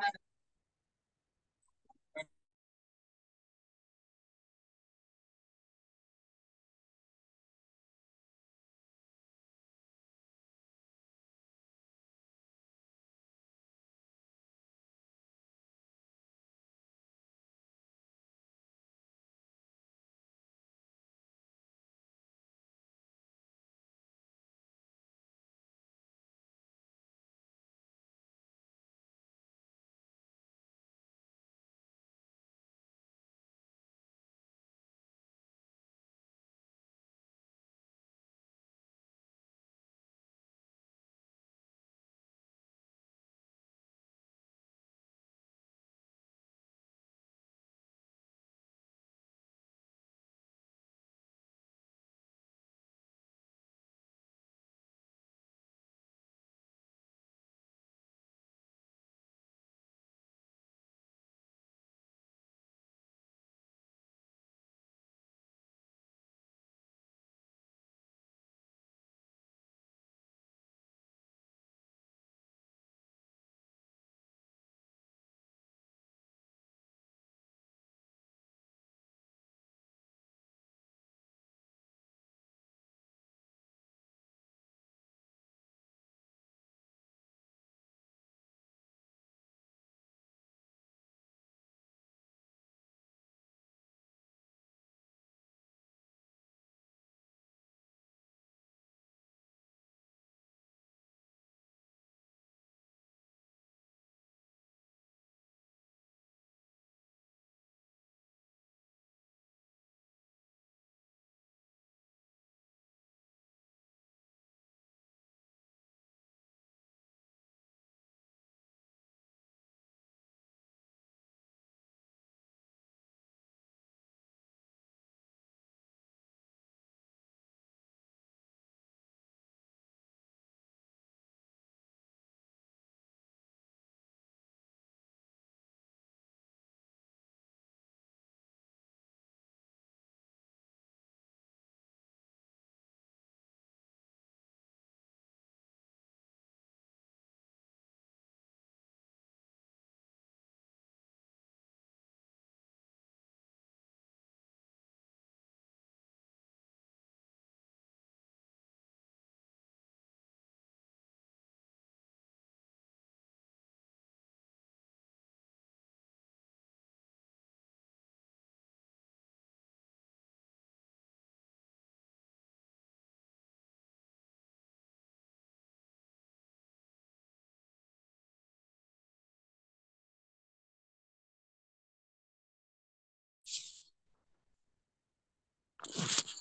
Bye.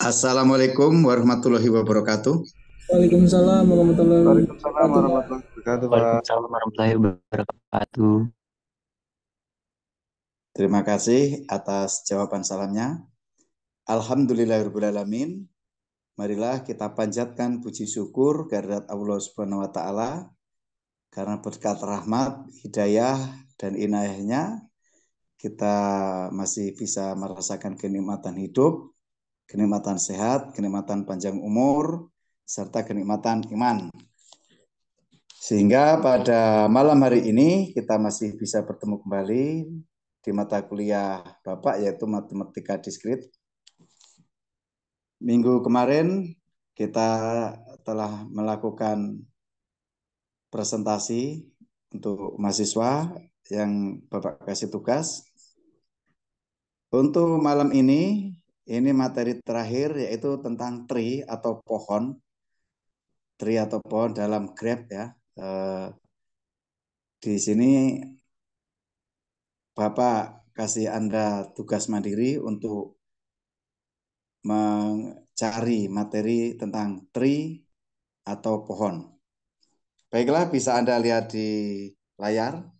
Assalamualaikum warahmatullahi wabarakatuh. Waalaikumsalam warahmatullahi wabarakatuh. Waalaikumsalam warahmatullahi wabarakatuh. Terima kasih atas jawaban salamnya. Alhamdulillahirrahmanirrahim. Marilah kita panjatkan puji syukur kehadirat Allah Subhanahu wa taala karena berkat rahmat, hidayah dan inayahnya kita masih bisa merasakan kenikmatan hidup kenikmatan sehat, kenikmatan panjang umur, serta kenikmatan iman. Sehingga pada malam hari ini kita masih bisa bertemu kembali di mata kuliah Bapak yaitu matematika diskrit. Minggu kemarin kita telah melakukan presentasi untuk mahasiswa yang Bapak kasih tugas. Untuk malam ini ini materi terakhir yaitu tentang tree atau pohon. Tree atau pohon dalam Grab ya. Eh, di sini Bapak kasih Anda tugas mandiri untuk mencari materi tentang tree atau pohon. Baiklah, bisa Anda lihat di layar.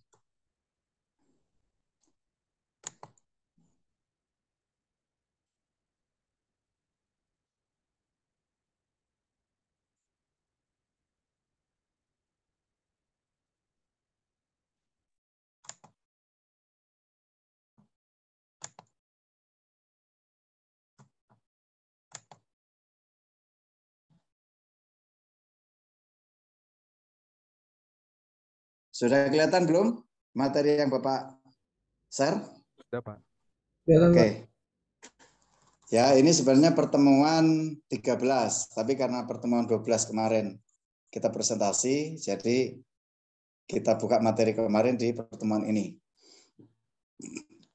Sudah kelihatan belum materi yang Bapak share? Sudah, Pak. Oke. Okay. Ya, ini sebenarnya pertemuan 13, tapi karena pertemuan 12 kemarin kita presentasi, jadi kita buka materi kemarin di pertemuan ini.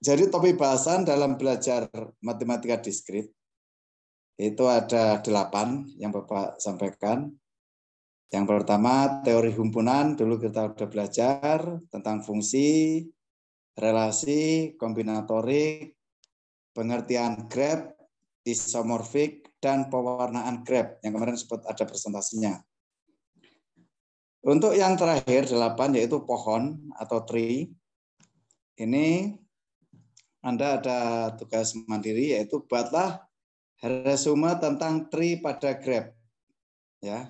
Jadi topik bahasan dalam belajar matematika diskrit itu ada delapan yang Bapak sampaikan. Yang pertama, teori himpunan dulu kita sudah belajar tentang fungsi, relasi, kombinatorik, pengertian grep, isomorfik, dan pewarnaan grep yang kemarin sempat ada presentasinya. Untuk yang terakhir, delapan, yaitu pohon atau tree. Ini Anda ada tugas mandiri, yaitu buatlah resume tentang tree pada grep. Ya,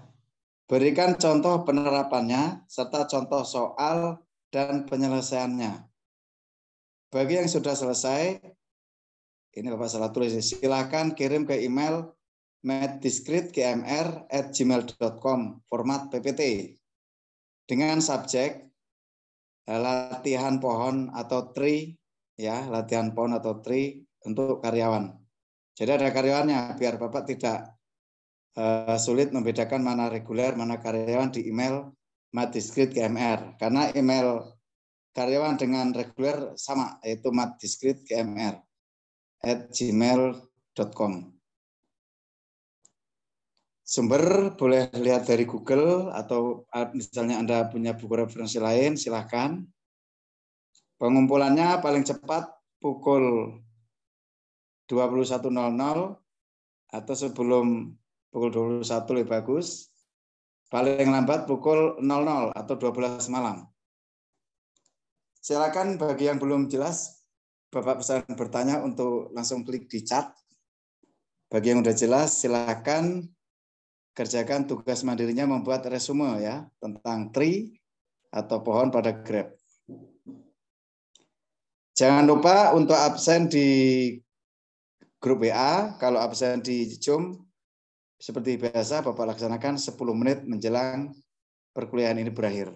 Berikan contoh penerapannya serta contoh soal dan penyelesaiannya. Bagi yang sudah selesai, ini Bapak salah tulis, silakan kirim ke email meddiskritgmr@gmail.com format PPT dengan subjek eh, latihan pohon atau tree ya latihan pohon atau tree untuk karyawan. Jadi ada karyawannya biar Bapak tidak uh, sulit membedakan mana reguler, mana karyawan di email MatDiscrete GMR. Karena email karyawan dengan reguler sama, yaitu MatDiscrete GMR at gmail.com. Sumber boleh lihat dari Google atau eh, misalnya Anda punya buku referensi lain, silahkan. Pengumpulannya paling cepat pukul 21.00 atau sebelum pukul 21 lebih bagus. Paling lambat pukul 00 atau 12 malam. Silakan bagi yang belum jelas, Bapak pesan bertanya untuk langsung klik di chat. Bagi yang sudah jelas, silakan kerjakan tugas mandirinya membuat resume ya tentang tri atau pohon pada Grab. Jangan lupa untuk absen di grup WA, kalau absen di Zoom seperti biasa, Bapak laksanakan 10 menit menjelang perkuliahan ini berakhir.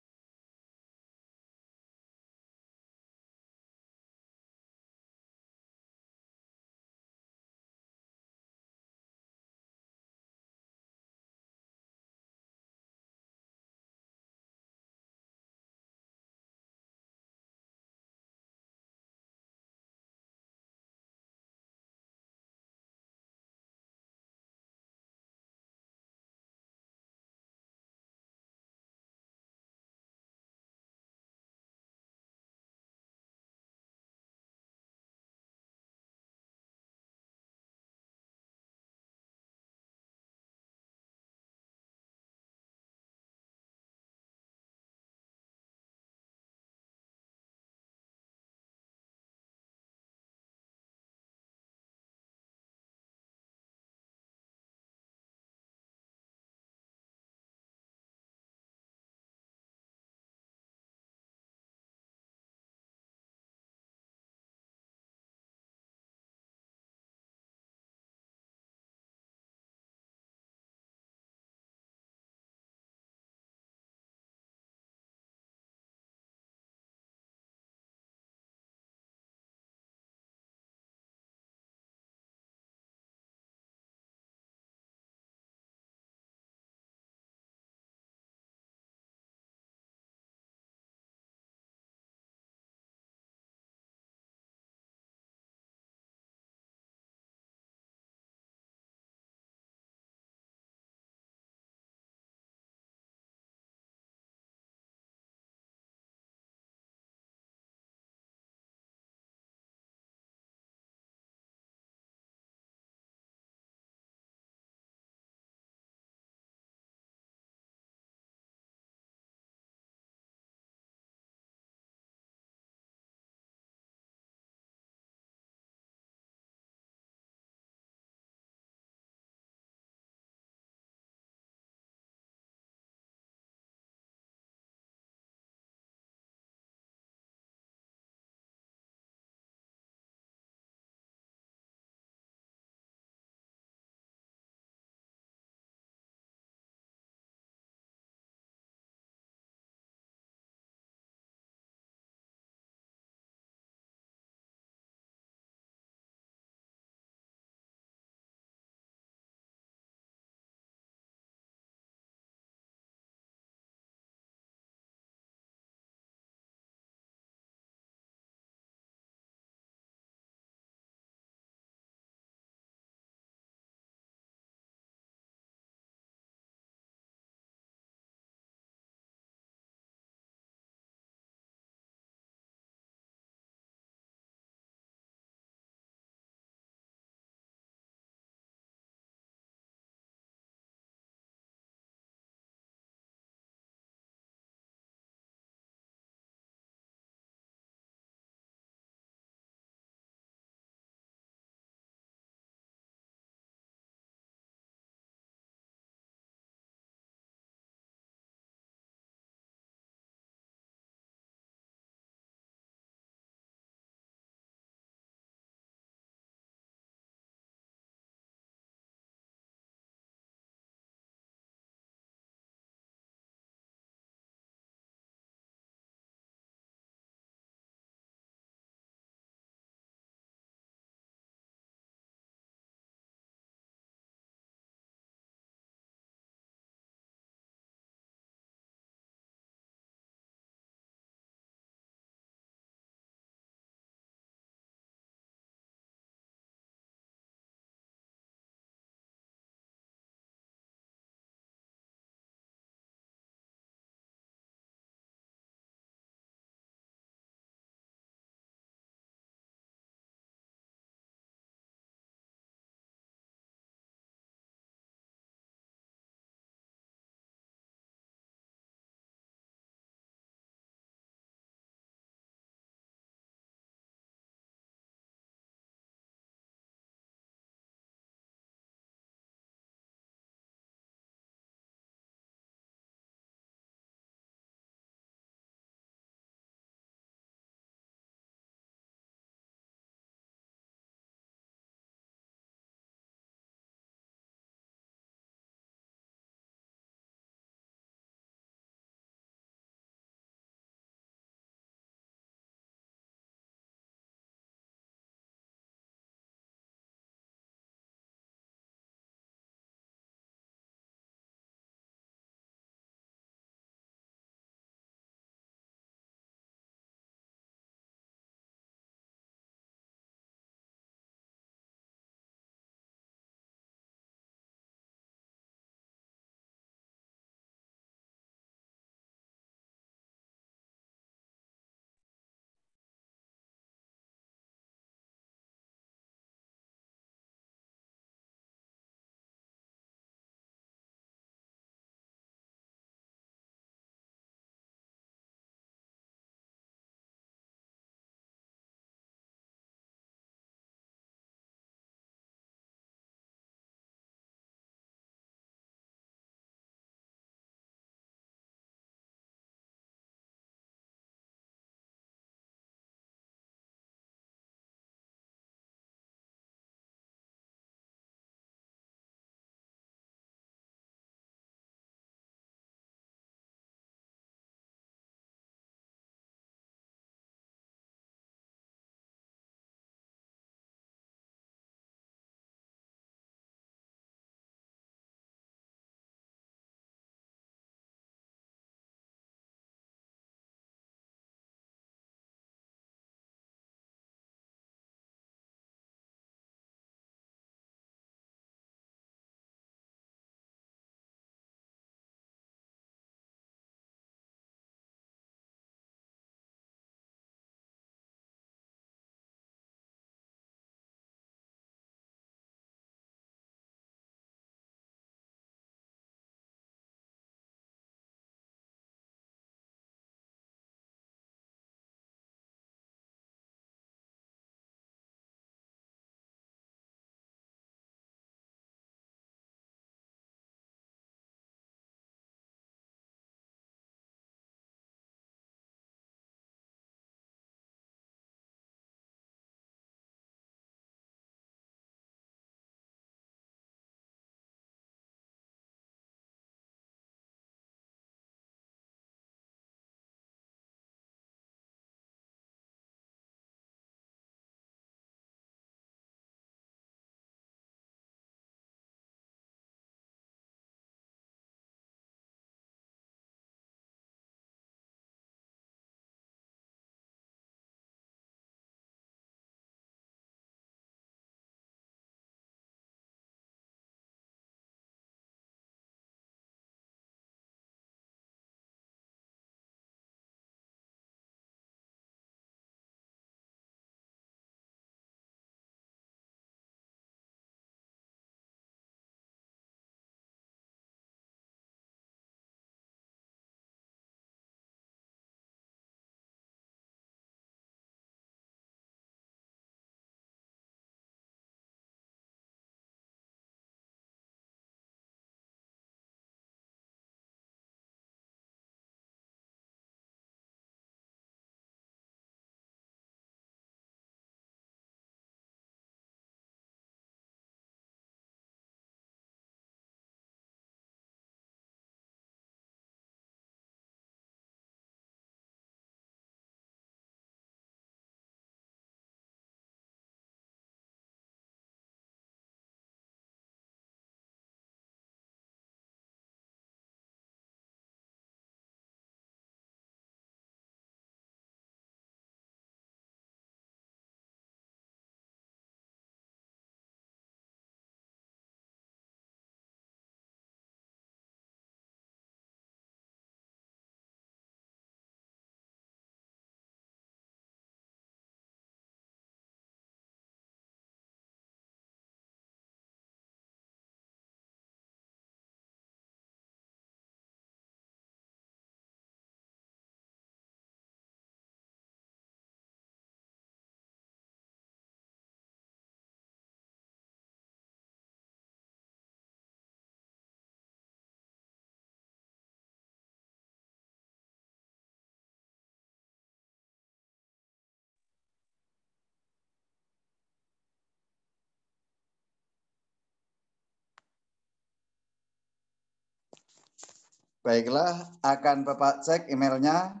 Baiklah, akan Bapak cek emailnya.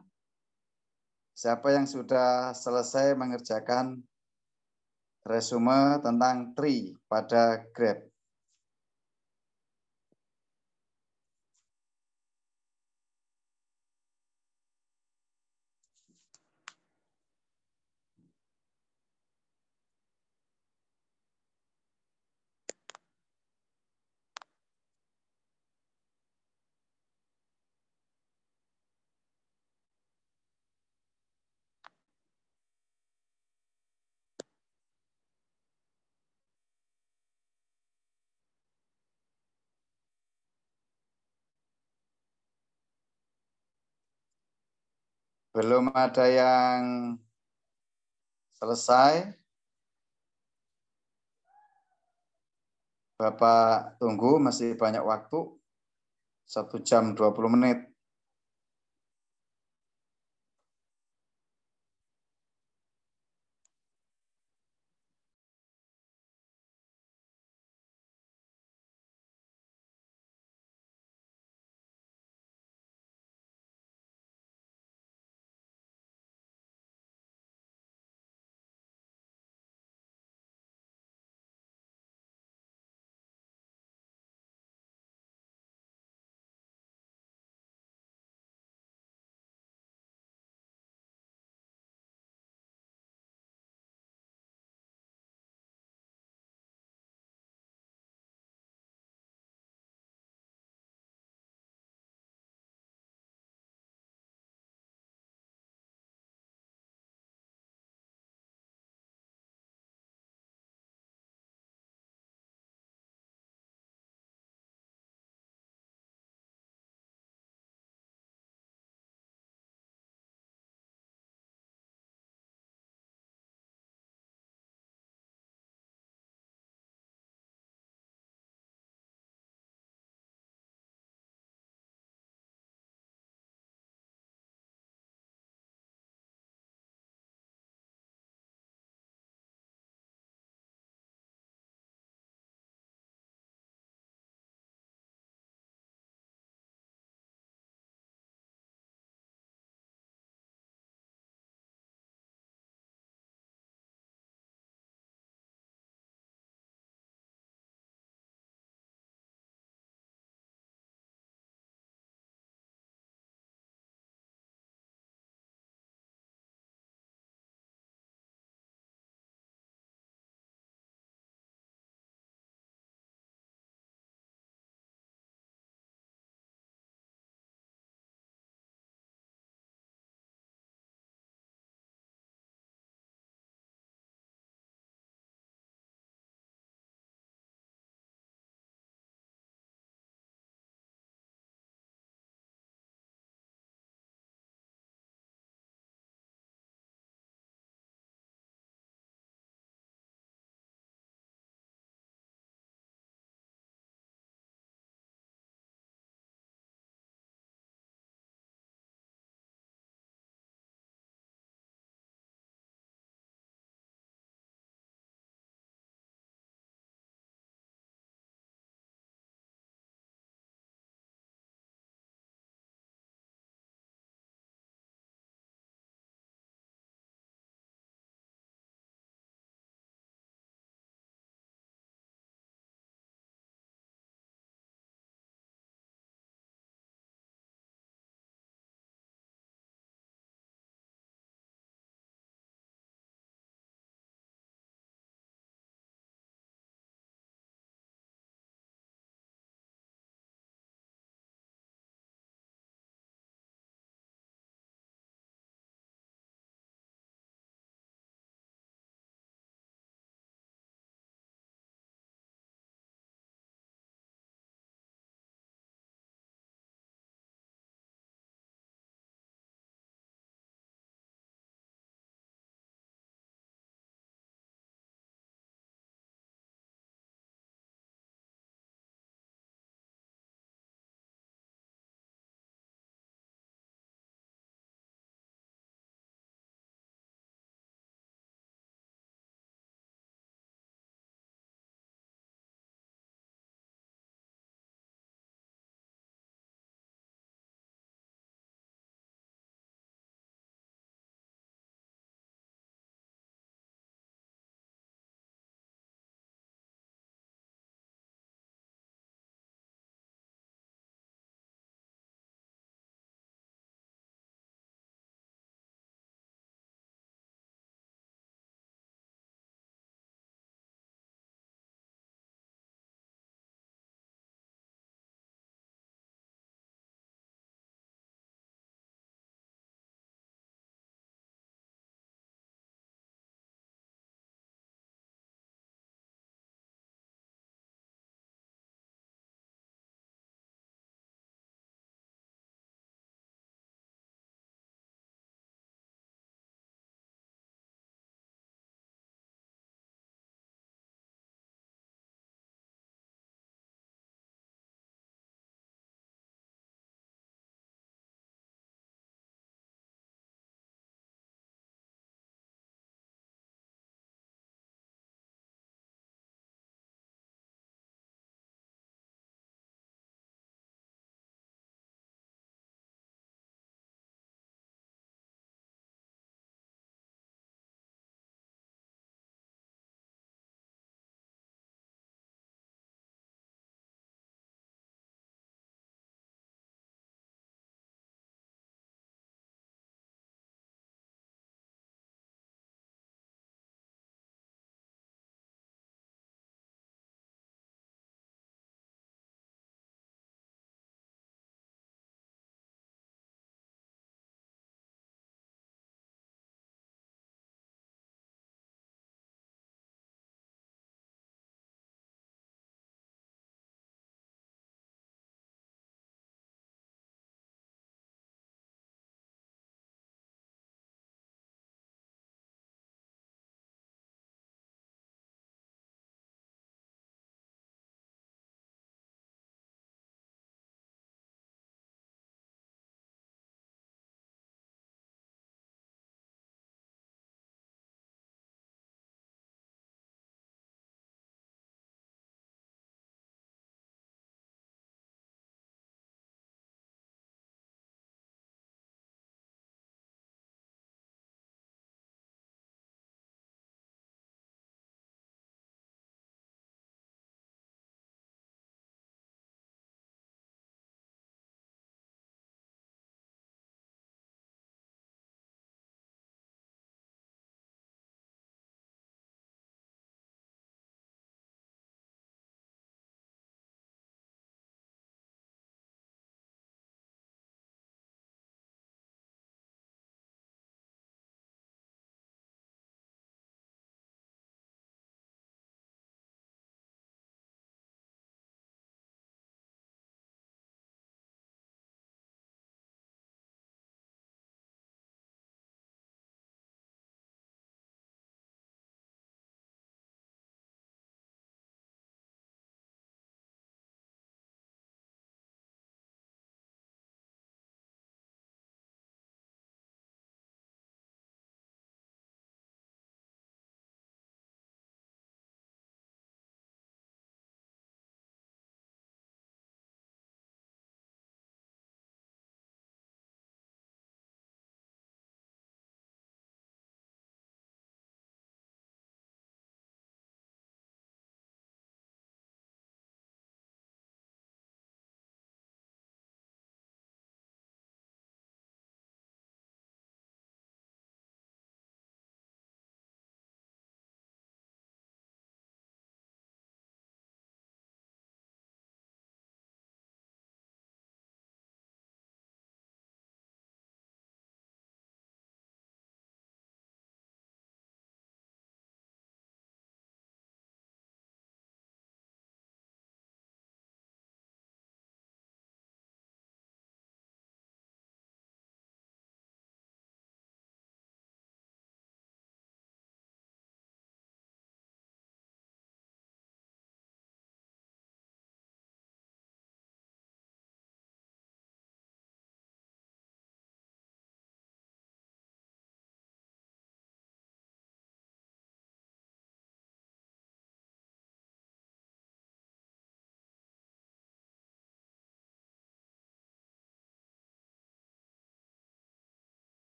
Siapa yang sudah selesai mengerjakan resume tentang TRI pada Grab. Belum ada yang selesai. Bapak tunggu masih banyak waktu. satu jam 20 menit.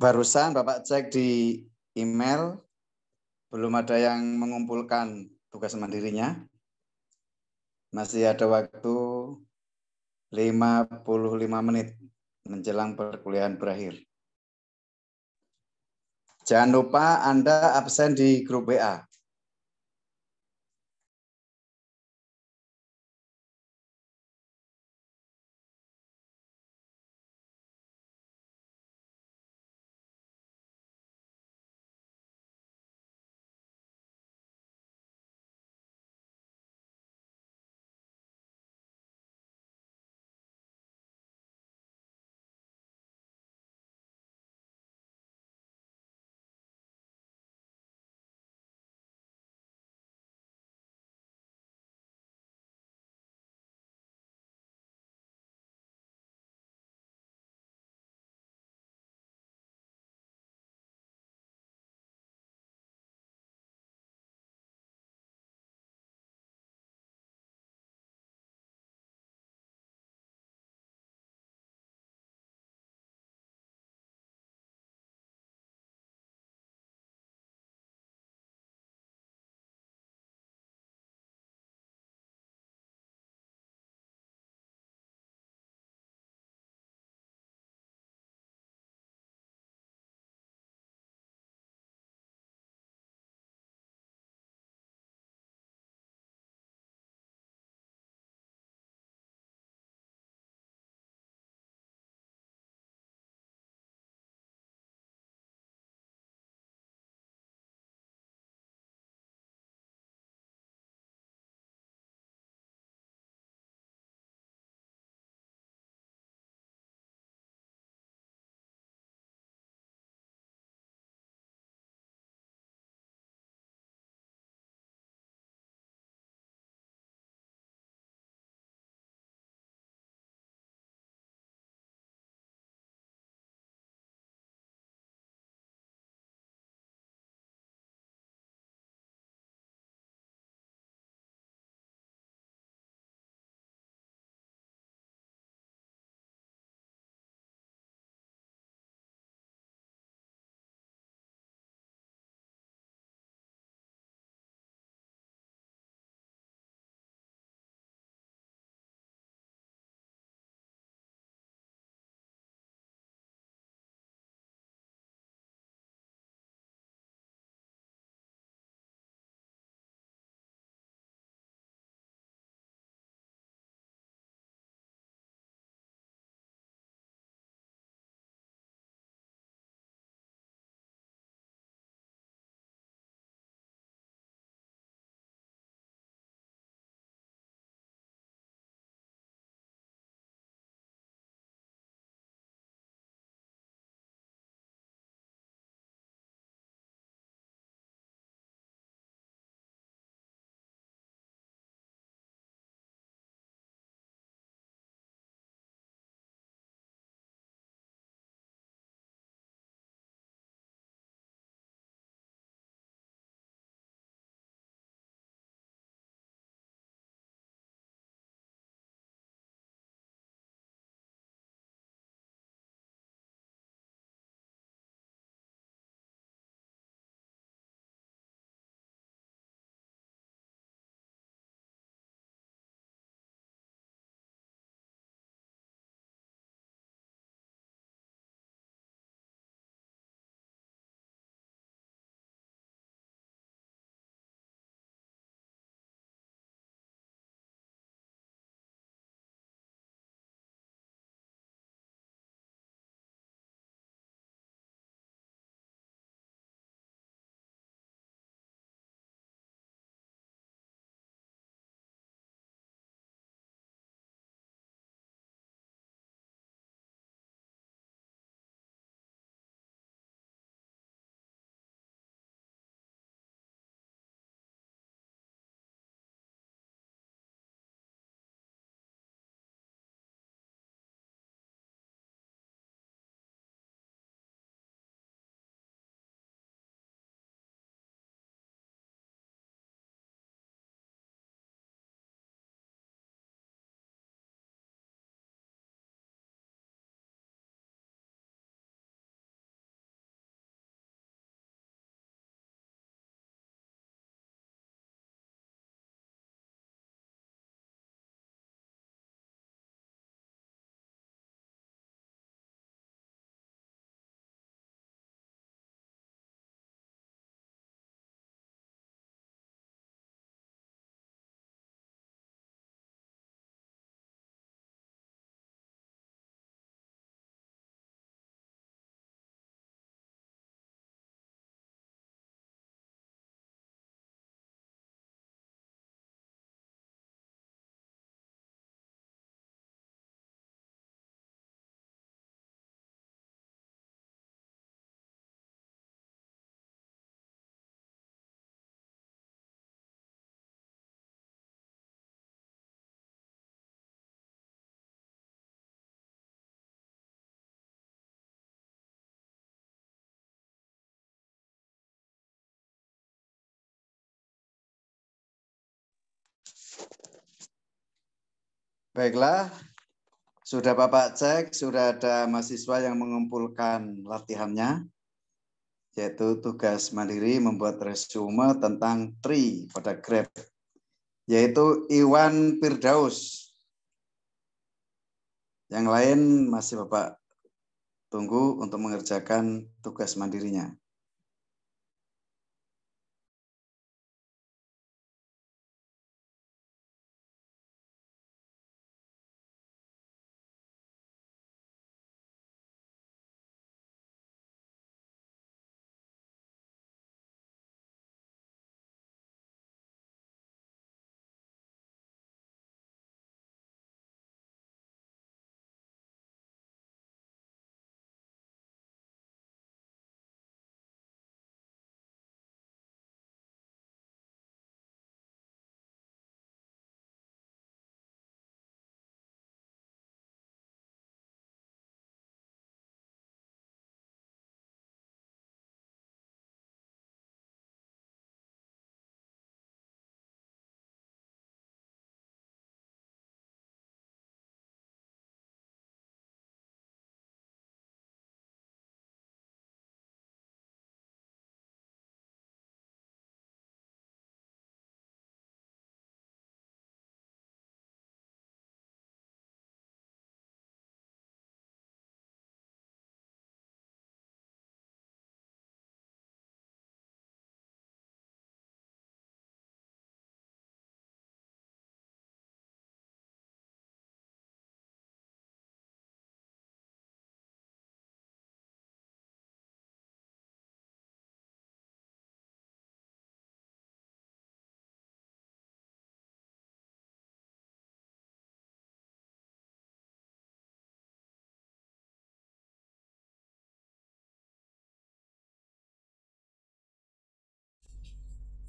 Barusan Bapak cek di email, belum ada yang mengumpulkan tugas mandirinya. Masih ada waktu 55 menit menjelang perkuliahan berakhir. Jangan lupa Anda absen di grup WA. Baiklah, sudah Bapak cek, sudah ada mahasiswa yang mengumpulkan latihannya, yaitu tugas mandiri membuat resume tentang TRI pada Grab, yaitu Iwan Pirdaus. Yang lain masih Bapak tunggu untuk mengerjakan tugas mandirinya.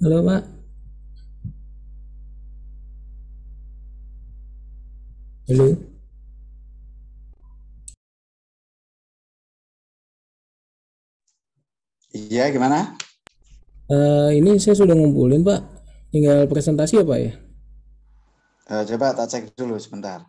Halo Pak. Halo. Iya, gimana? Uh, ini saya sudah ngumpulin Pak. Tinggal presentasi ya Pak ya? Uh, coba tak cek dulu sebentar.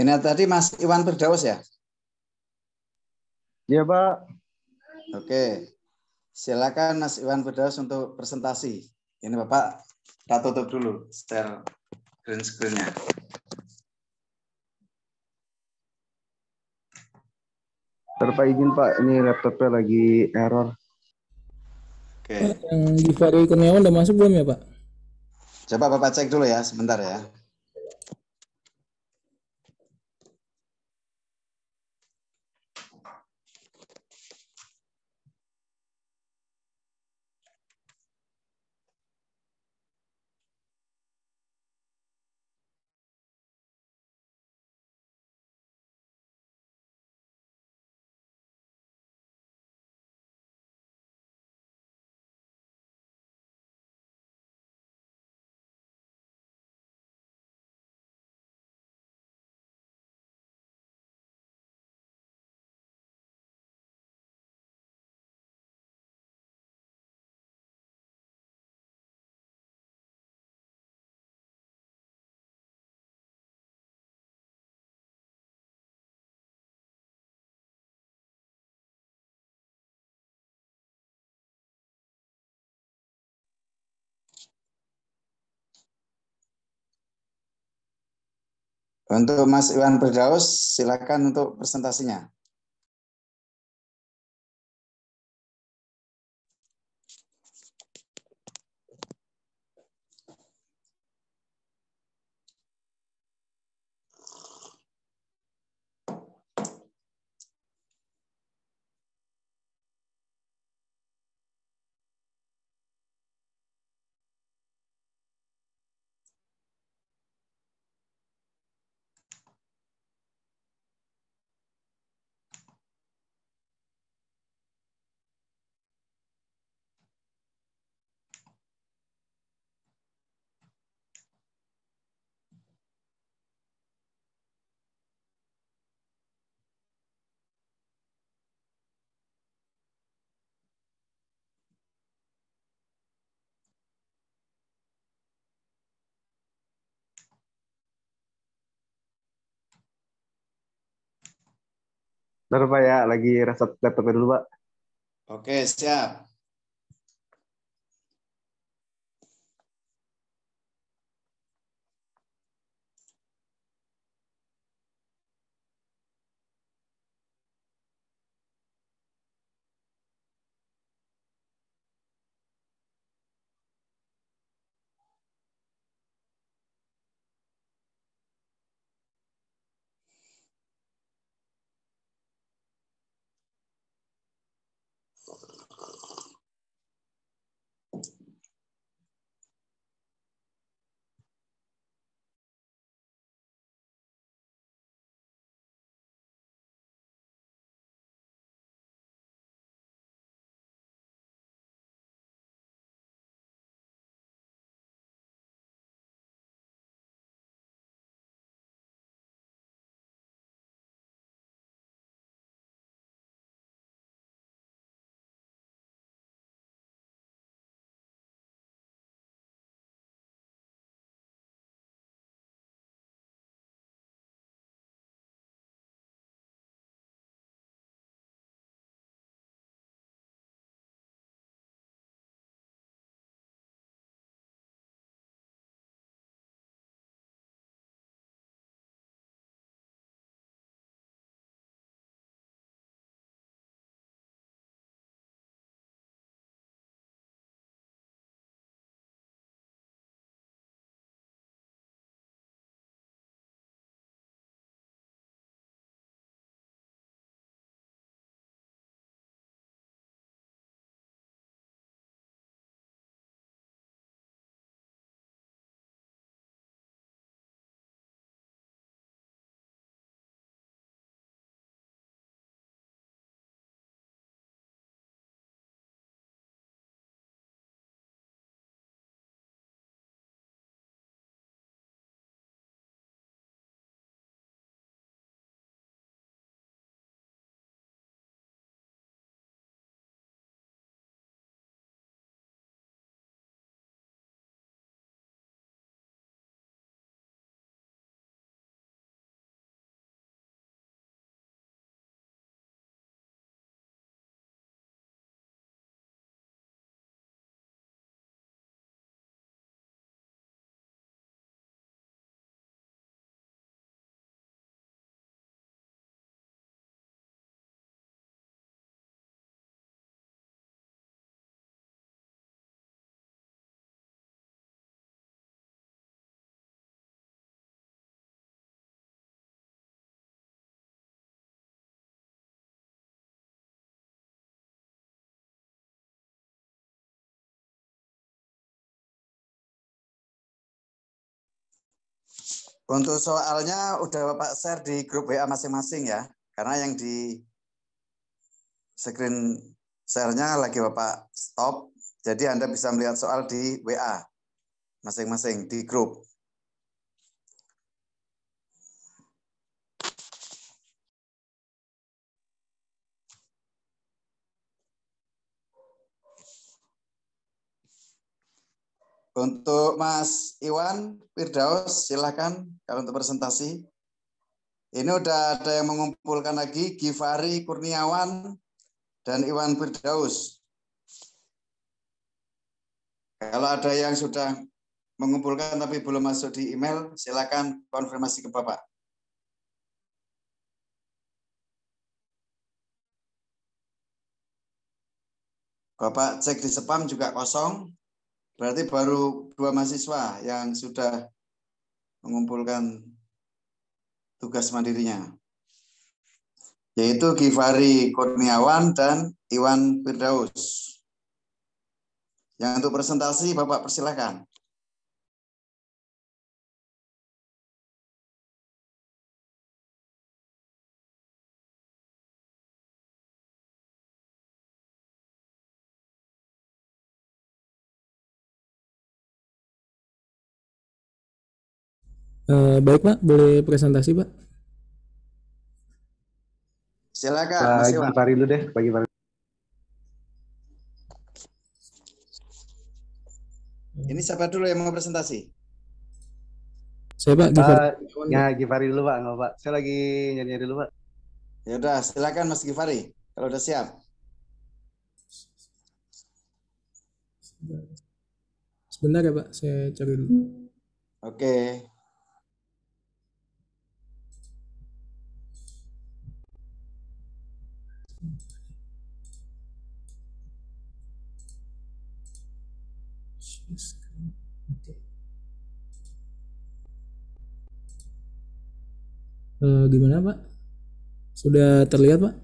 Ini tadi Mas Iwan Berdaus ya? Iya Pak. Oke. Silakan Mas Iwan Berdaus untuk presentasi. Ini Bapak, kita tutup dulu share green screen-nya. Terpa izin Pak, ini laptopnya lagi error. Oke. Yang Givari Kurniawan udah masuk belum ya Pak? Coba Bapak cek dulu ya, sebentar ya. Untuk Mas Iwan Berdaus, silakan untuk presentasinya. Ntar ya, lagi reset laptopnya dulu Pak. Oke, siap. Untuk soalnya udah Bapak share di grup WA masing-masing ya. Karena yang di screen share-nya lagi Bapak stop. Jadi Anda bisa melihat soal di WA masing-masing di grup. Untuk Mas Iwan Firdaus, silahkan kalau untuk presentasi. Ini udah ada yang mengumpulkan lagi, Givari Kurniawan dan Iwan Firdaus. Kalau ada yang sudah mengumpulkan tapi belum masuk di email, silakan konfirmasi ke Bapak. Bapak cek di spam juga kosong, Berarti baru dua mahasiswa yang sudah mengumpulkan tugas mandirinya. Yaitu Givari Kurniawan dan Iwan Firdaus. Yang untuk presentasi Bapak persilahkan. Uh, baik Pak, boleh presentasi Pak? Silakan. Pagi Pak dulu deh, pagi Pak. Ini siapa dulu yang mau presentasi? Saya Pak Gifari. Uh, ya dulu Pak, nggak Pak. Saya lagi nyari-nyari dulu Pak. Ya udah, silakan Mas Givari kalau udah siap. Sebentar ya Pak, saya cari dulu. Oke. Okay. e, gimana Pak? Sudah terlihat Pak?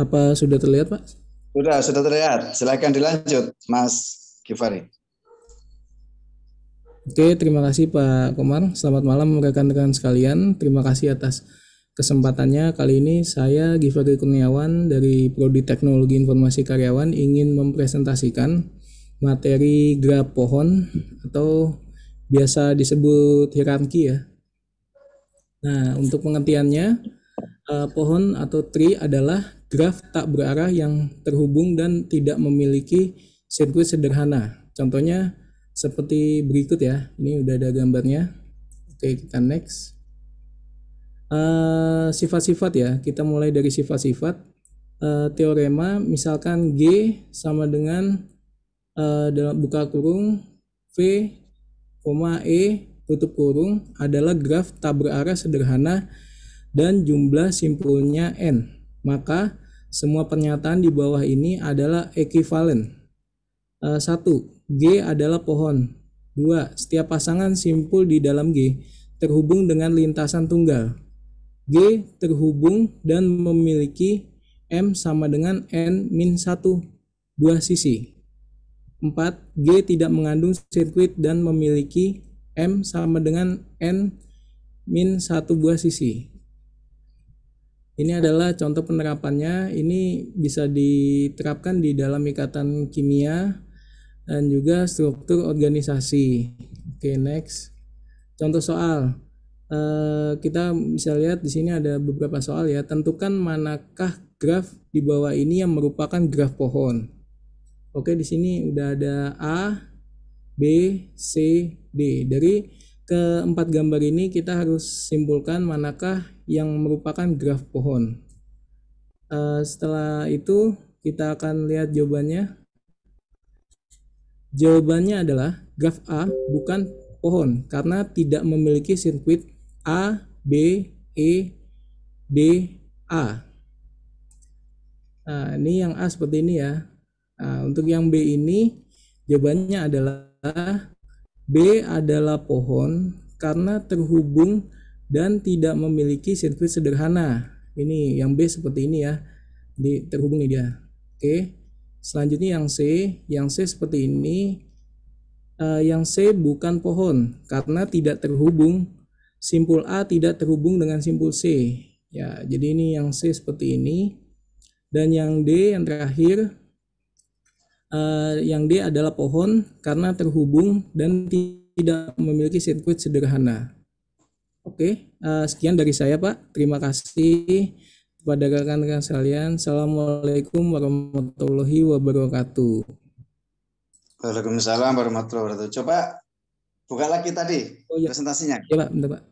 Apa sudah terlihat Pak? Sudah, sudah terlihat. Silakan dilanjut Mas Kifari. Oke, terima kasih Pak Komar. Selamat malam rekan-rekan sekalian. Terima kasih atas kesempatannya. Kali ini saya Givari Kurniawan dari Prodi Teknologi Informasi Karyawan ingin mempresentasikan materi graf pohon atau biasa disebut hierarki ya. Nah, untuk pengertiannya, eh, pohon atau tree adalah graf tak berarah yang terhubung dan tidak memiliki sirkuit sederhana. Contohnya seperti berikut ya. Ini udah ada gambarnya. Oke, kita next. Eh, sifat-sifat uh, ya. Kita mulai dari sifat-sifat. Uh, teorema misalkan G sama dengan Eh, dalam buka kurung V, E tutup kurung adalah graf tak berarah sederhana dan jumlah simpulnya n. Maka semua pernyataan di bawah ini adalah ekivalen. Uh, eh, 1. G adalah pohon. dua Setiap pasangan simpul di dalam G terhubung dengan lintasan tunggal. G terhubung dan memiliki M sama dengan N min 1 dua sisi. 4. G tidak mengandung sirkuit dan memiliki M sama dengan N min satu buah sisi. Ini adalah contoh penerapannya. Ini bisa diterapkan di dalam ikatan kimia dan juga struktur organisasi. Oke, next. Contoh soal. Eh, kita bisa lihat di sini ada beberapa soal ya. Tentukan manakah graf di bawah ini yang merupakan graf pohon. Oke, di sini udah ada A, B, C, D. Dari keempat gambar ini kita harus simpulkan manakah yang merupakan graf pohon. Uh, setelah itu kita akan lihat jawabannya. Jawabannya adalah graf A bukan pohon karena tidak memiliki sirkuit A, B, E, D, A. Nah, ini yang A seperti ini ya. Nah, untuk yang B ini jawabannya adalah B adalah pohon karena terhubung dan tidak memiliki sirkuit sederhana. Ini yang B seperti ini ya. Di terhubung nih dia. Oke. Selanjutnya yang C, yang C seperti ini. Uh, yang C bukan pohon karena tidak terhubung. Simpul A tidak terhubung dengan simpul C. Ya, jadi ini yang C seperti ini. Dan yang D yang terakhir uh, yang D adalah pohon karena terhubung dan tidak memiliki sirkuit sederhana. Oke, okay, uh, eh, sekian dari saya Pak. Terima kasih kepada rekan-rekan sekalian. Assalamualaikum warahmatullahi wabarakatuh. Waalaikumsalam warahmatullahi wabarakatuh. Coba buka lagi tadi oh, iya. presentasinya. Iya Pak, bentar Pak.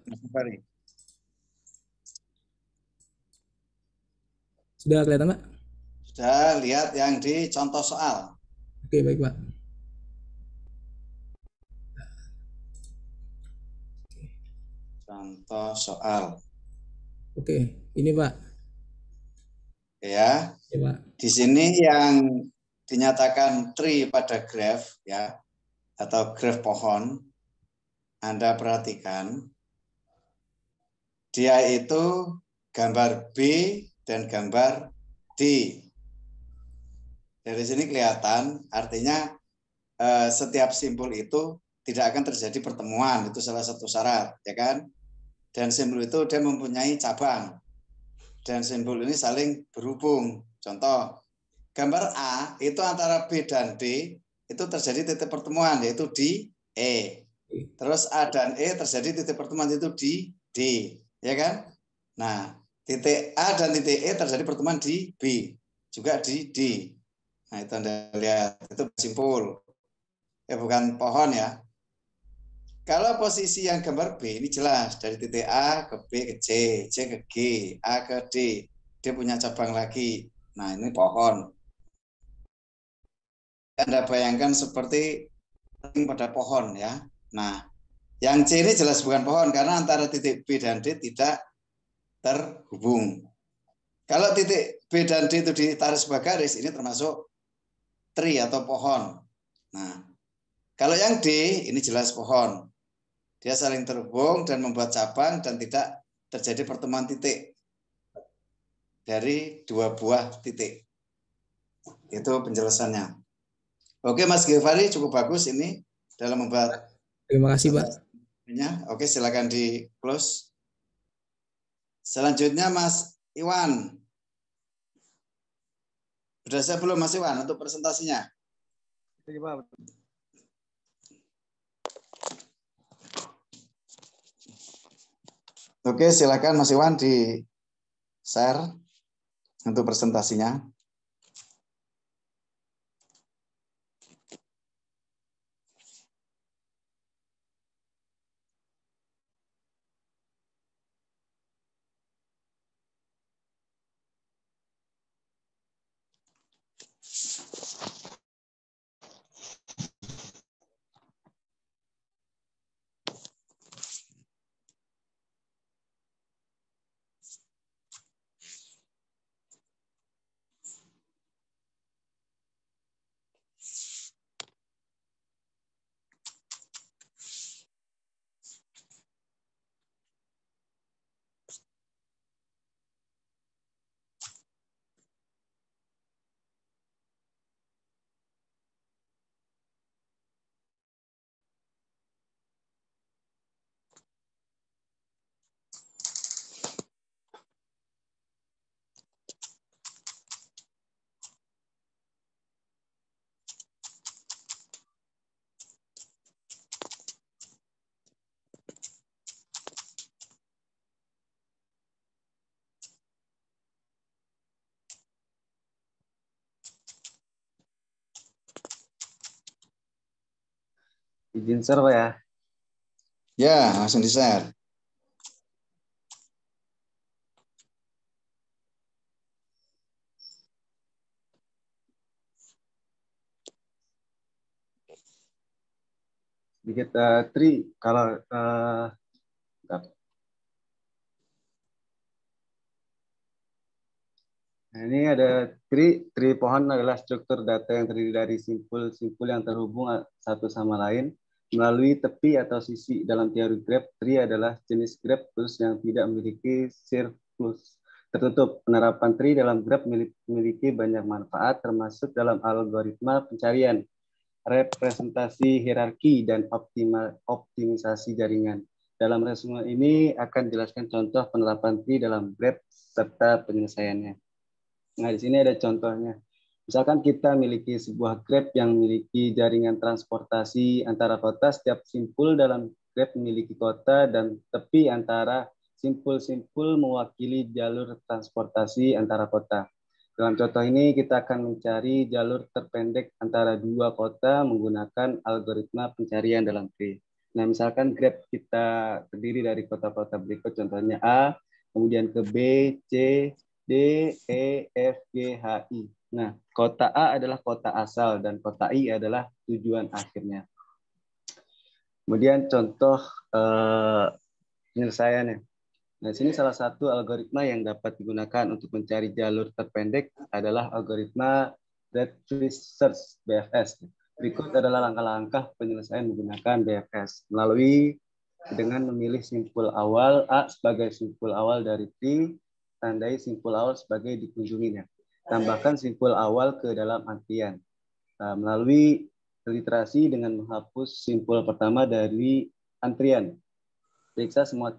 Sudah kelihatan Pak? Sudah lihat yang di contoh soal. Oke, baik, Pak. Contoh soal. Oke, ini, Pak. Ya. ya Pak. Di sini yang dinyatakan tree pada graf ya atau graf pohon Anda perhatikan dia itu gambar B dan gambar D. Dari sini kelihatan artinya eh, setiap simpul itu tidak akan terjadi pertemuan, itu salah satu syarat, ya kan? Dan simpul itu dia mempunyai cabang. Dan simpul ini saling berhubung. Contoh, gambar A itu antara B dan D itu terjadi titik pertemuan yaitu di E. Terus A dan E terjadi titik pertemuan itu di D, ya kan? Nah, titik A dan titik E terjadi pertemuan di B, juga di D. Nah itu Anda lihat, itu simpul. Ya eh, bukan pohon ya. Kalau posisi yang gambar B ini jelas dari titik A ke B ke C, C ke G, A ke D. Dia punya cabang lagi. Nah ini pohon. Anda bayangkan seperti pada pohon ya. Nah yang C ini jelas bukan pohon karena antara titik B dan D tidak terhubung. Kalau titik B dan D itu ditarik sebagai garis, ini termasuk tree atau pohon. Nah, kalau yang D ini jelas pohon. Dia saling terhubung dan membuat cabang dan tidak terjadi pertemuan titik dari dua buah titik. Itu penjelasannya. Oke, Mas Givali cukup bagus ini dalam membuat. Terima kasih, Pak. Ya. Oke, silakan di close. Selanjutnya Mas Iwan. Sudah saya belum Mas Iwan untuk presentasinya? Oke, silakan Mas Iwan di share untuk presentasinya. di share Pak ya? Ya, langsung di share. Sedikit uh, eh, tri kalau uh, Nah, ini ada tri, tri pohon adalah struktur data yang terdiri dari simpul-simpul yang terhubung satu sama lain. Melalui tepi atau sisi dalam teori grab tree adalah jenis grab plus yang tidak memiliki surplus tertutup. Penerapan tree dalam grab memiliki banyak manfaat, termasuk dalam algoritma pencarian, representasi hierarki, dan optimal, optimisasi jaringan. Dalam resume ini akan jelaskan contoh penerapan tree dalam grab serta penyelesaiannya. Nah, di sini ada contohnya. Misalkan kita miliki sebuah Grab yang memiliki jaringan transportasi antara kota, setiap simpul dalam Grab memiliki kota dan tepi antara simpul-simpul mewakili jalur transportasi antara kota. Dalam contoh ini, kita akan mencari jalur terpendek antara dua kota menggunakan algoritma pencarian dalam T. Nah, misalkan Grab kita terdiri dari kota-kota berikut, contohnya A, kemudian ke B, C, D, E, F, G, H, I. Nah, kota A adalah kota asal dan kota I adalah tujuan akhirnya. Kemudian contoh eh, penyelesaiannya. Nah, sini salah satu algoritma yang dapat digunakan untuk mencari jalur terpendek adalah algoritma Red Tree Search BFS. Berikut adalah langkah-langkah penyelesaian menggunakan BFS melalui dengan memilih simpul awal A sebagai simpul awal dari tree, tandai simpul awal sebagai dikunjunginya. Tambahkan simpul awal ke dalam artian. Nah, melalui literasi dengan menghapus simpul pertama dari antrian. Periksa semua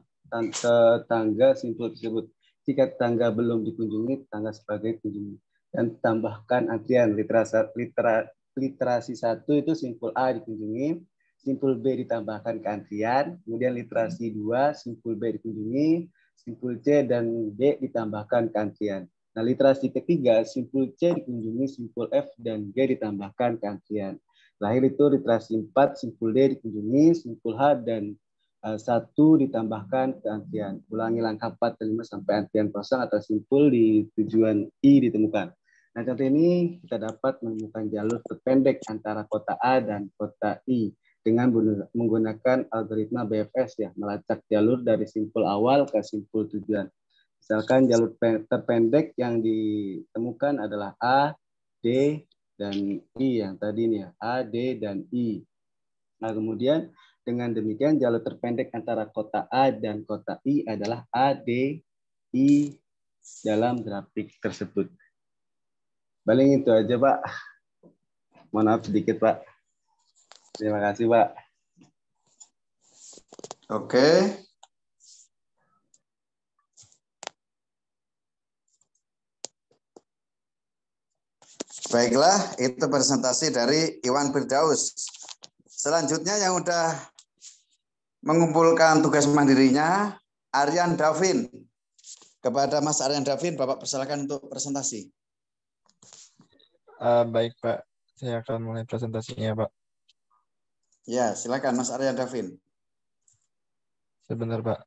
tangga simpul tersebut. Jika tangga belum dikunjungi, tangga sebagai kunjungi. Dan tambahkan antrian literasi, litera, literasi satu itu simpul A dikunjungi, simpul B ditambahkan ke antrian, kemudian literasi dua simpul B dikunjungi, simpul C dan D ditambahkan ke antrian. Nah, literasi ketiga, simpul C dikunjungi simpul F dan G ditambahkan ke antrian. Lahir itu literasi 4, simpul D dikunjungi, simpul H dan eh, satu ditambahkan ke antrian. Ulangi langkah 4 dan 5 sampai antrian kosong atau simpul di tujuan I ditemukan. Nah, contoh ini kita dapat menemukan jalur terpendek antara kota A dan kota I dengan menggunakan algoritma BFS ya, melacak jalur dari simpul awal ke simpul tujuan. Misalkan jalur terpendek yang ditemukan adalah A, D, dan I yang tadi ini ya, A, D, dan I. Nah, kemudian dengan demikian jalur terpendek antara kota A dan kota I adalah A, D, I dalam grafik tersebut. Paling itu aja, Pak. Mohon maaf sedikit, Pak. Terima kasih, Pak. Oke. Okay. Baiklah, itu presentasi dari Iwan Firdaus. Selanjutnya yang sudah mengumpulkan tugas mandirinya, Aryan Davin. Kepada Mas Aryan Davin, Bapak persilakan untuk presentasi. Uh, baik, Pak. Saya akan mulai presentasinya, Pak. Ya, silakan Mas Aryan Davin. Sebentar, Pak.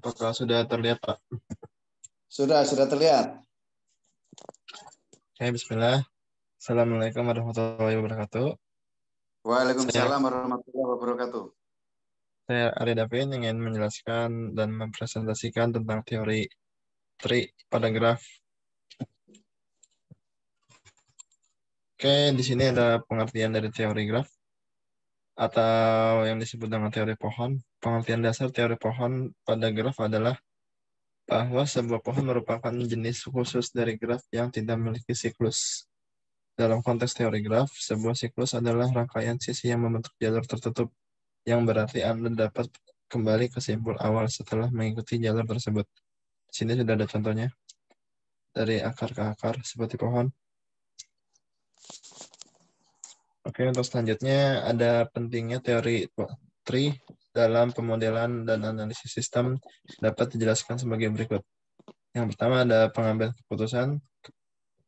Apakah sudah terlihat, Pak? Sudah, sudah terlihat. Oke, bismillah. Assalamualaikum warahmatullahi wabarakatuh. Waalaikumsalam warahmatullahi wabarakatuh. Saya Ari Davin ingin menjelaskan dan mempresentasikan tentang teori tri pada graf. Oke, di sini ada pengertian dari teori graf atau yang disebut dengan teori pohon. Pengertian dasar teori pohon pada graf adalah bahwa sebuah pohon merupakan jenis khusus dari graf yang tidak memiliki siklus. Dalam konteks teori graf, sebuah siklus adalah rangkaian sisi yang membentuk jalur tertutup, yang berarti Anda dapat kembali ke simpul awal setelah mengikuti jalur tersebut. Di sini sudah ada contohnya. Dari akar ke akar, seperti pohon. Oke, untuk selanjutnya ada pentingnya teori tri dalam pemodelan dan analisis sistem dapat dijelaskan sebagai berikut. Yang pertama ada pengambil keputusan.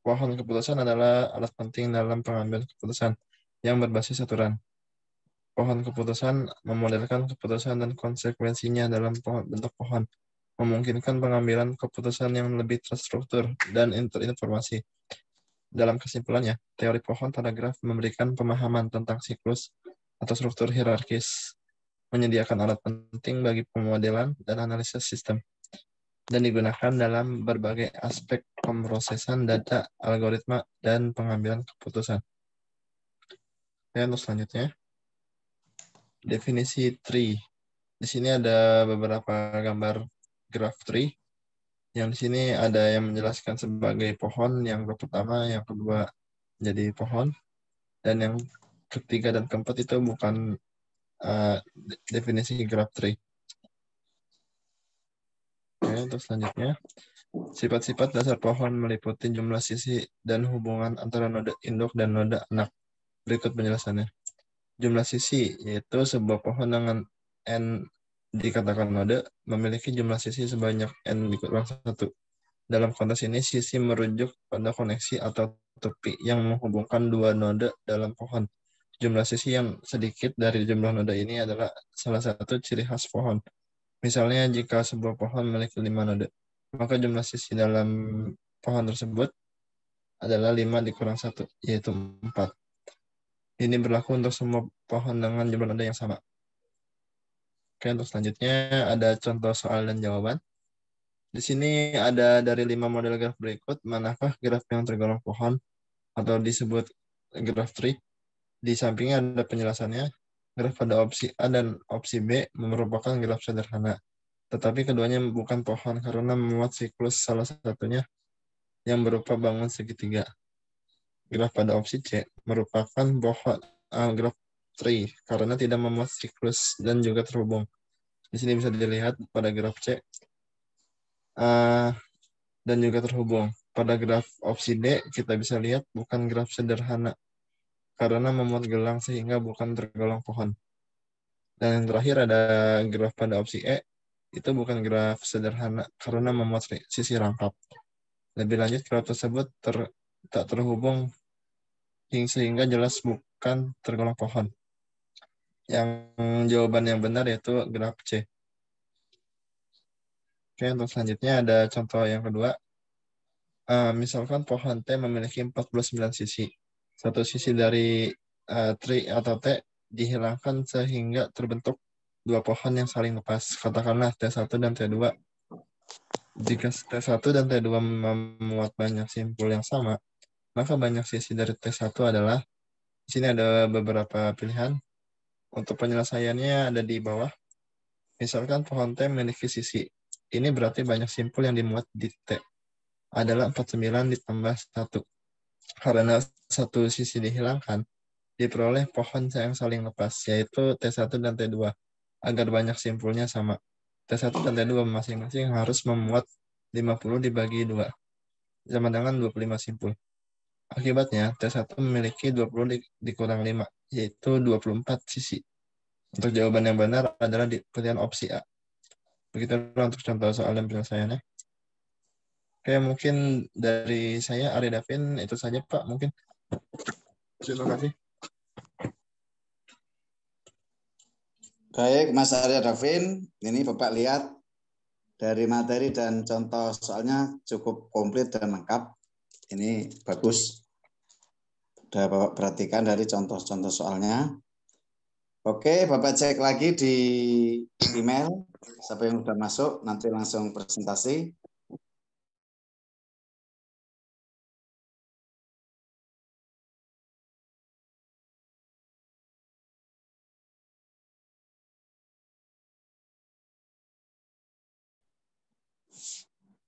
Pohon keputusan adalah alat penting dalam pengambil keputusan yang berbasis aturan. Pohon keputusan memodelkan keputusan dan konsekuensinya dalam bentuk pohon, memungkinkan pengambilan keputusan yang lebih terstruktur dan interinformasi. Dalam kesimpulannya, teori pohon pada graf memberikan pemahaman tentang siklus atau struktur hierarkis, menyediakan alat penting bagi pemodelan dan analisis sistem, dan digunakan dalam berbagai aspek pemrosesan data, algoritma, dan pengambilan keputusan. Dan untuk selanjutnya, definisi tree. Di sini ada beberapa gambar graf tree yang di sini ada yang menjelaskan sebagai pohon yang pertama, yang kedua jadi pohon, dan yang ketiga dan keempat itu bukan uh, definisi graph tree. Oke, untuk selanjutnya. Sifat-sifat dasar pohon meliputi jumlah sisi dan hubungan antara noda induk dan noda anak. Berikut penjelasannya. Jumlah sisi yaitu sebuah pohon dengan n dikatakan noda memiliki jumlah sisi sebanyak n dikurang satu. Dalam konteks ini, sisi merujuk pada koneksi atau tepi yang menghubungkan dua noda dalam pohon. Jumlah sisi yang sedikit dari jumlah noda ini adalah salah satu ciri khas pohon. Misalnya, jika sebuah pohon memiliki lima noda, maka jumlah sisi dalam pohon tersebut adalah lima dikurang satu yaitu empat Ini berlaku untuk semua pohon dengan jumlah noda yang sama. Oke, untuk selanjutnya ada contoh soal dan jawaban. Di sini ada dari lima model graf berikut, manakah graf yang tergolong pohon atau disebut graf tree? Di sampingnya ada penjelasannya. Graf pada opsi A dan opsi B merupakan graf sederhana, tetapi keduanya bukan pohon karena memuat siklus salah satunya yang berupa bangun segitiga. Graf pada opsi C merupakan pohon, uh, graf Tree karena tidak memuat siklus dan juga terhubung. Di sini bisa dilihat pada graf C uh, dan juga terhubung. Pada graf opsi D kita bisa lihat bukan graf sederhana karena memuat gelang sehingga bukan tergolong pohon. Dan yang terakhir ada graf pada opsi E itu bukan graf sederhana karena memuat sisi rangkap. Lebih lanjut graf tersebut ter, tak terhubung sehingga jelas bukan tergolong pohon yang jawaban yang benar yaitu graf C. Oke, untuk selanjutnya ada contoh yang kedua. Uh, misalkan pohon T memiliki 49 sisi. Satu sisi dari uh, tri atau T dihilangkan sehingga terbentuk dua pohon yang saling lepas. Katakanlah T1 dan T2. Jika T1 dan T2 memuat banyak simpul yang sama, maka banyak sisi dari T1 adalah di sini ada beberapa pilihan. Untuk penyelesaiannya ada di bawah. Misalkan pohon T memiliki sisi. Ini berarti banyak simpul yang dimuat di T. Adalah 49 ditambah 1. Karena satu sisi dihilangkan, diperoleh pohon yang saling lepas, yaitu T1 dan T2, agar banyak simpulnya sama. T1 dan T2 masing-masing harus memuat 50 dibagi 2. Sama dengan 25 simpul. Akibatnya, T1 memiliki 20 di, dikurang 5, yaitu 24 sisi. Untuk jawaban yang benar adalah di pilihan opsi A. Begitu untuk contoh soal dan penyelesaiannya. Oke, mungkin dari saya, Ari Davin, itu saja Pak, mungkin. Terima kasih. Baik, Mas Arya Davin, ini Bapak lihat dari materi dan contoh soalnya cukup komplit dan lengkap. Ini bagus. Sudah Bapak perhatikan dari contoh-contoh soalnya. Oke, Bapak cek lagi di email. Siapa yang sudah masuk, nanti langsung presentasi.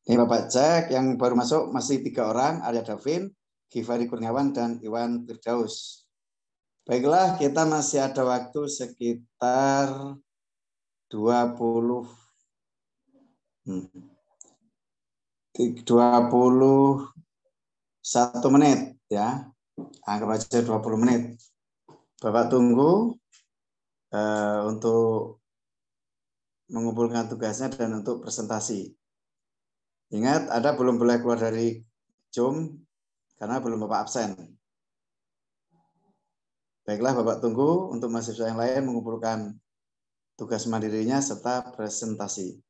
Ini Bapak cek yang baru masuk masih tiga orang, Arya Davin, Kifari Kurniawan dan Iwan Firdaus. Baiklah, kita masih ada waktu sekitar 20 21 hmm, menit ya. Anggap aja 20 menit. Bapak tunggu eh, untuk mengumpulkan tugasnya dan untuk presentasi. Ingat, ada belum boleh keluar dari Zoom karena belum Bapak absen. Baiklah Bapak tunggu untuk mahasiswa yang lain mengumpulkan tugas mandirinya serta presentasi.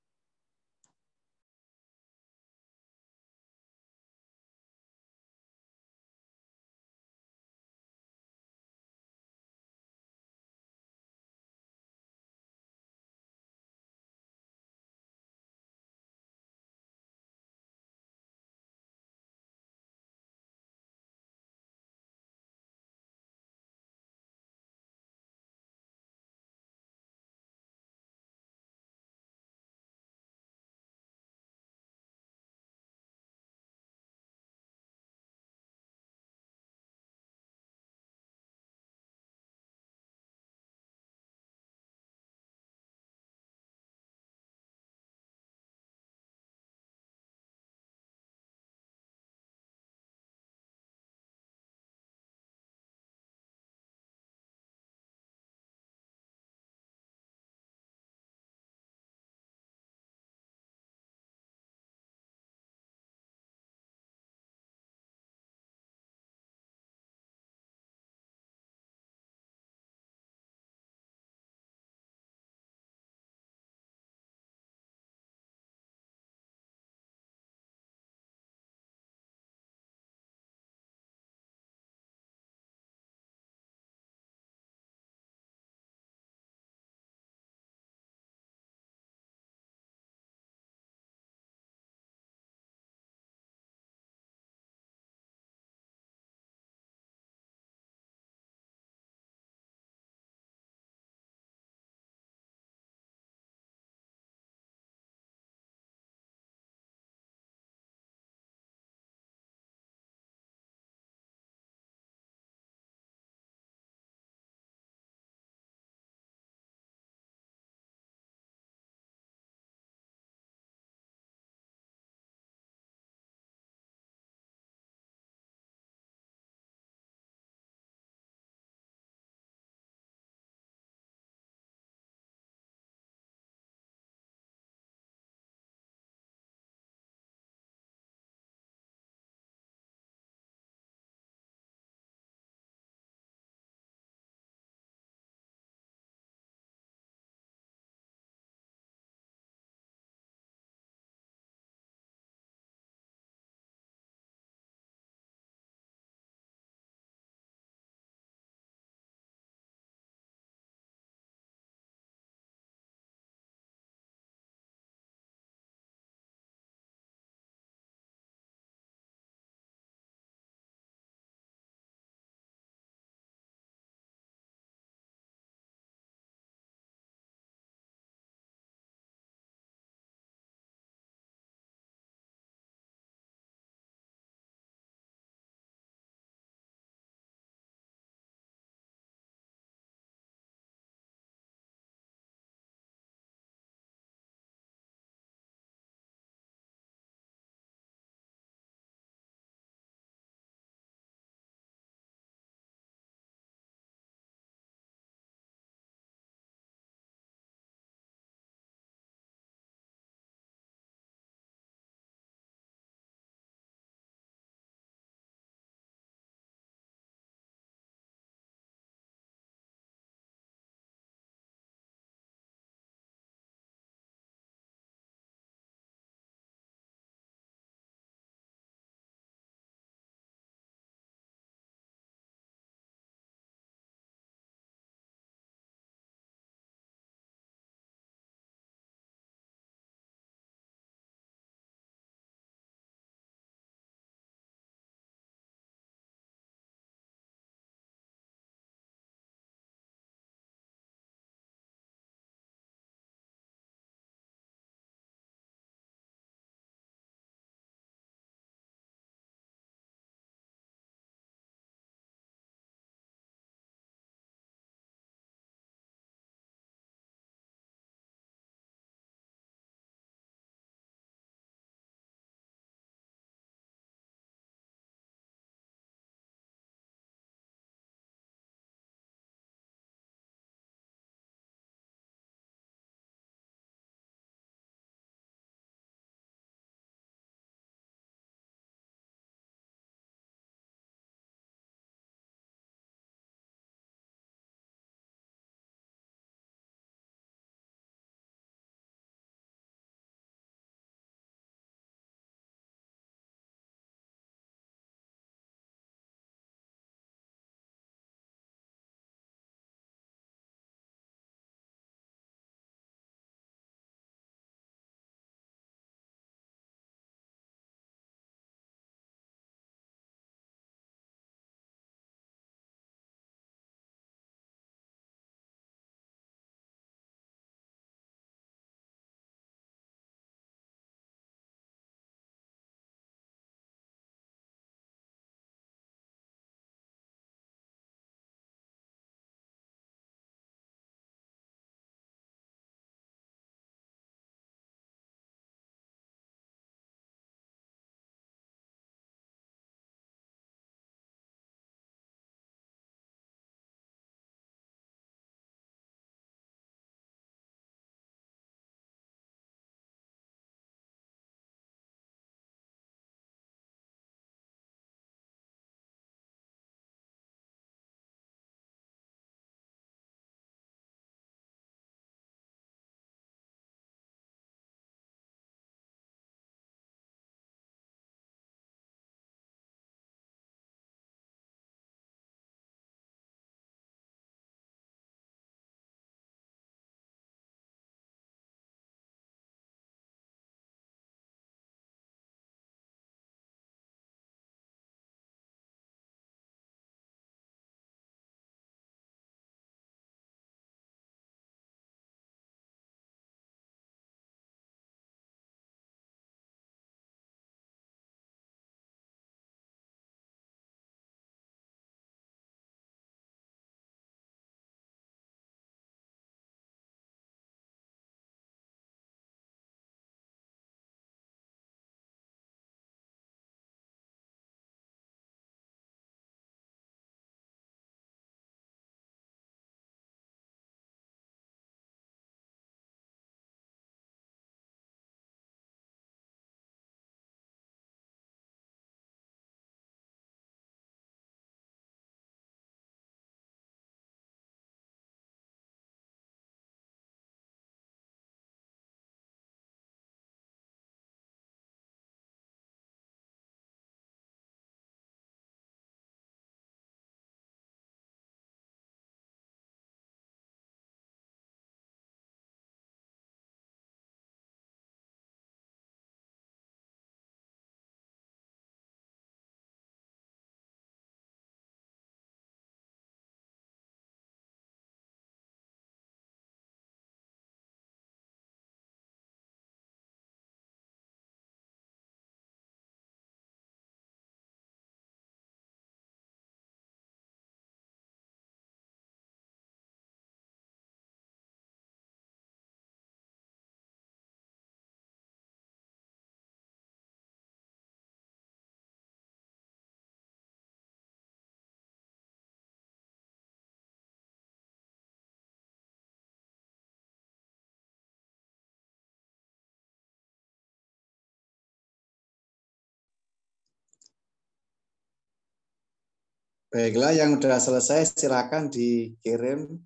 Baiklah, yang sudah selesai silakan dikirim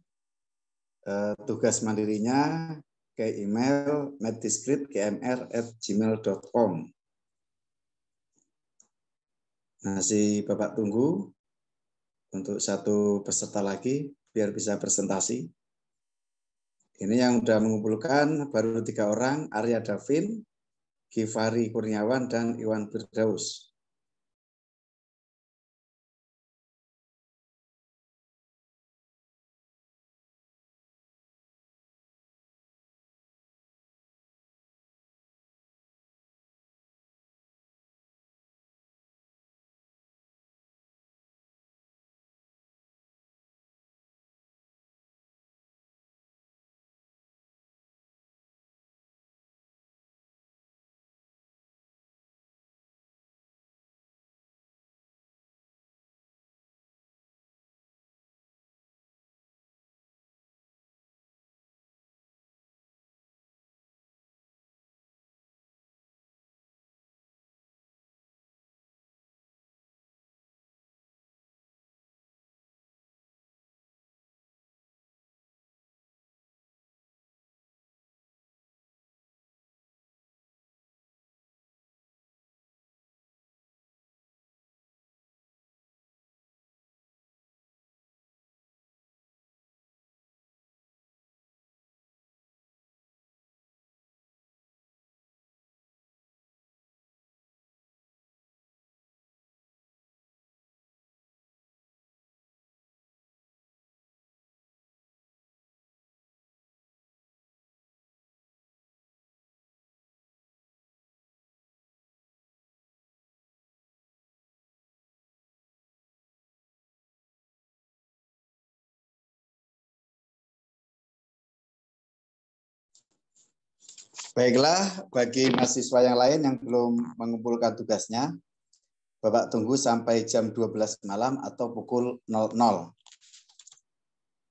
eh, tugas mandirinya ke email mediscript.gmr@gmail.com. Masih Bapak tunggu untuk satu peserta lagi biar bisa presentasi. Ini yang sudah mengumpulkan baru tiga orang, Arya Davin, Givari Kurniawan, dan Iwan Firdaus. Baiklah, bagi mahasiswa yang lain yang belum mengumpulkan tugasnya, Bapak tunggu sampai jam 12 malam atau pukul 00.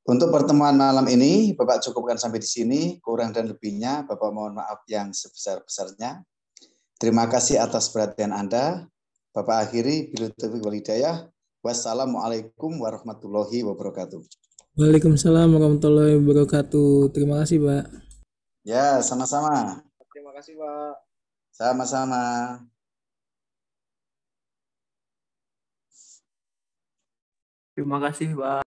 Untuk pertemuan malam ini, Bapak cukupkan sampai di sini. Kurang dan lebihnya, Bapak mohon maaf yang sebesar-besarnya. Terima kasih atas perhatian Anda. Bapak akhiri, Bilu tv Walidayah. Wassalamualaikum warahmatullahi wabarakatuh. Waalaikumsalam warahmatullahi wabarakatuh. Terima kasih, Pak. Ya, sama-sama. Terima kasih, Pak. Sama-sama. Terima kasih, Pak.